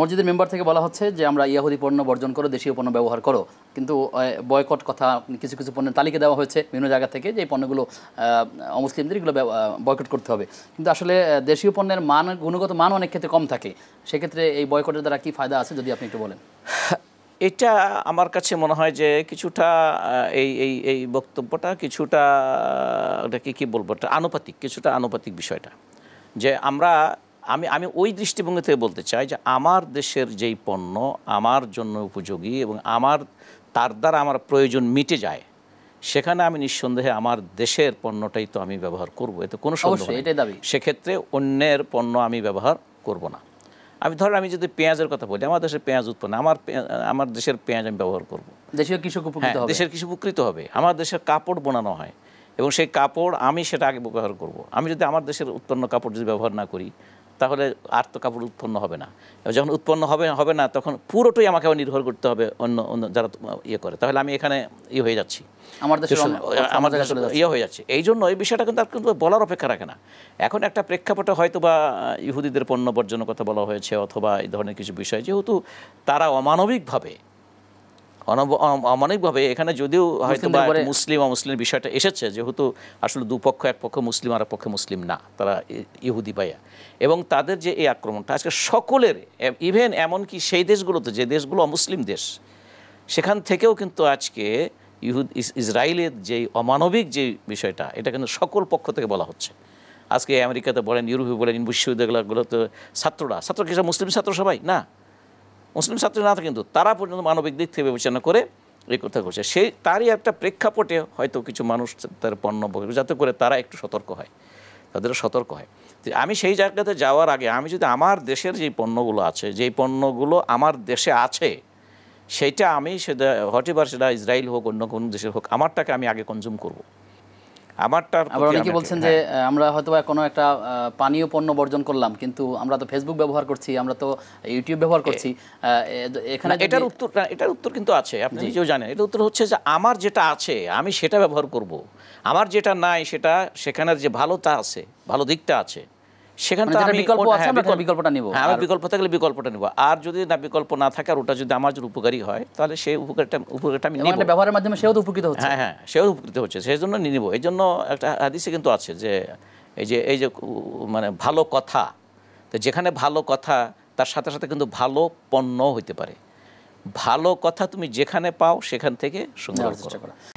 মসজিদের মেম্বার থেকে বলা হচ্ছে যে আমরা ইয়াহুদি পণ্য বর্জন করো দেশীয় পণ্য ব্যবহার করো কিন্তু বয়কট কথা কিছু কিছু পণ্যের তালিকা দেওয়া হয়েছে বিভিন্ন জায়গা থেকে যে পণ্যগুলো অমুসলিমদের এগুলো বয়কট করতে হবে কিন্তু আসলে দেশীয় পণ্যের মান গুণগত মান অনেক ক্ষেত্রে কম থাকে সেক্ষেত্রে এই বয়কটের দ্বারা কী ফায়দা আছে যদি আপনি একটু বলেন এটা আমার কাছে মনে হয় যে কিছুটা এই এই এই বক্তব্যটা কিছুটা ওটাকে কী বলবো এটা আনুপাতিক কিছুটা আনুপাতিক বিষয়টা যে আমরা আমি আমি ওই দৃষ্টিভঙ্গি থেকে বলতে চাই যে আমার দেশের যেই পণ্য আমার জন্য উপযোগী এবং আমার তার দ্বারা আমার প্রয়োজন মিটে যায় সেখানে আমি নিঃসন্দেহে আমার দেশের পণ্যটাই তো আমি ব্যবহার করব এতে কোনো সমস্যা সেক্ষেত্রে অন্যের পণ্য আমি ব্যবহার করব না আমি ধরো আমি যদি পেঁয়াজের কথা বলি আমার দেশের পেঁয়াজ উৎপন্ন আমার আমার দেশের পেঁয়াজ আমি ব্যবহার করবো দেশের কৃষক উপকৃত হ্যাঁ, হবে দেশের কৃষক উপকৃত হবে আমার দেশের কাপড় বোনানো হয় এবং সেই কাপড় আমি সেটা আগে ব্যবহার করব আমি যদি আমার দেশের উৎপন্ন কাপড় যদি ব্যবহার না করি তাহলে আর তো কাপড় উৎপন্ন হবে না যখন উৎপন্ন হবে হবে না তখন পুরোটাই আমাকে নির্ভর করতে হবে অন্য অন্য যারা ইয়ে করে তাহলে আমি এখানে ইয়ে হয়ে যাচ্ছি আমার আমার ইয়ে হয়ে যাচ্ছে এই জন্য এই বিষয়টা কিন্তু আর কিন্তু বলার অপেক্ষা রাখে না এখন একটা প্রেক্ষাপটে হয়তো বা ইহুদিদের পণ্য বর্জনের কথা বলা হয়েছে অথবা এই ধরনের কিছু বিষয় যেহেতু তারা অমানবিকভাবে অমানিকভাবে এখানে যদিও হয়তো বা মুসলিম অমুসলিমের বিষয়টা এসেছে যেহেতু আসলে দুপক্ষ এক পক্ষ মুসলিম আর পক্ষে মুসলিম না তারা ইহুদি পাইয়া এবং তাদের যে এই আক্রমণটা আজকে সকলের ইভেন এমনকি সেই দেশগুলোতে যে দেশগুলো অমুসলিম দেশ সেখান থেকেও কিন্তু আজকে ইহুদ ইসরায়েলের যেই অমানবিক যে বিষয়টা এটা কিন্তু সকল পক্ষ থেকে বলা হচ্ছে আজকে আমেরিকাতে বলেন ইউরোপে বলেন বিশ্ববিদ্যালয়গুলোতে ছাত্ররা ছাত্র কি মুসলিম ছাত্র সবাই না মুসলিম ছাত্রী না কিন্তু তারা পর্যন্ত মানবিক দিক থেকে বিবেচনা করে এই কথা করছে সেই তারই একটা প্রেক্ষাপটে হয়তো কিছু মানুষ তার পণ্য যাতে করে তারা একটু সতর্ক হয় তাদের সতর্ক হয় আমি সেই জায়গাতে যাওয়ার আগে আমি যদি আমার দেশের যেই পণ্যগুলো আছে যেই পণ্যগুলো আমার দেশে আছে সেইটা আমি সেটা হটেবার সেটা ইসরায়েল হোক অন্য কোনো দেশের হোক আমারটাকে আমি আগে কনজিউম করবো আবার বলছেন যে হ্যাঁ। আমরা কোনো একটা পানীয় পণ্য বর্জন করলাম কিন্তু আমরা তো ফেসবুক ব্যবহার করছি আমরা তো ইউটিউব ব্যবহার করছি এখানে এটার উত্তর এটার উত্তর কিন্তু আছে আপনি নিজেও জানেন এটা উত্তর হচ্ছে যে আমার যেটা আছে আমি সেটা ব্যবহার করব আমার যেটা নাই সেটা সেখানের যে ভালোটা আছে ভালো দিকটা আছে মানে হ্যাঁ, হ্যাঁ, আর যদি না বিকল্প না ওটা যদি আমার জন্য উপকারী হয় তাহলে সেই ব্যবহারের মাধ্যমে সেও উপকৃত হচ্ছে হ্যাঁ হ্যাঁ সেও উপকৃত হচ্ছে সেই জন্য এই জন্য একটা হাদিসে কিন্তু আছে যে এই যে এই যে মানে ভালো কথা যেখানে ভালো কথা তার সাথে সাথে কিন্তু ভালো পণ্য হইতে পারে ভালো কথা তুমি যেখানে পাও সেখান থেকে সুন্দর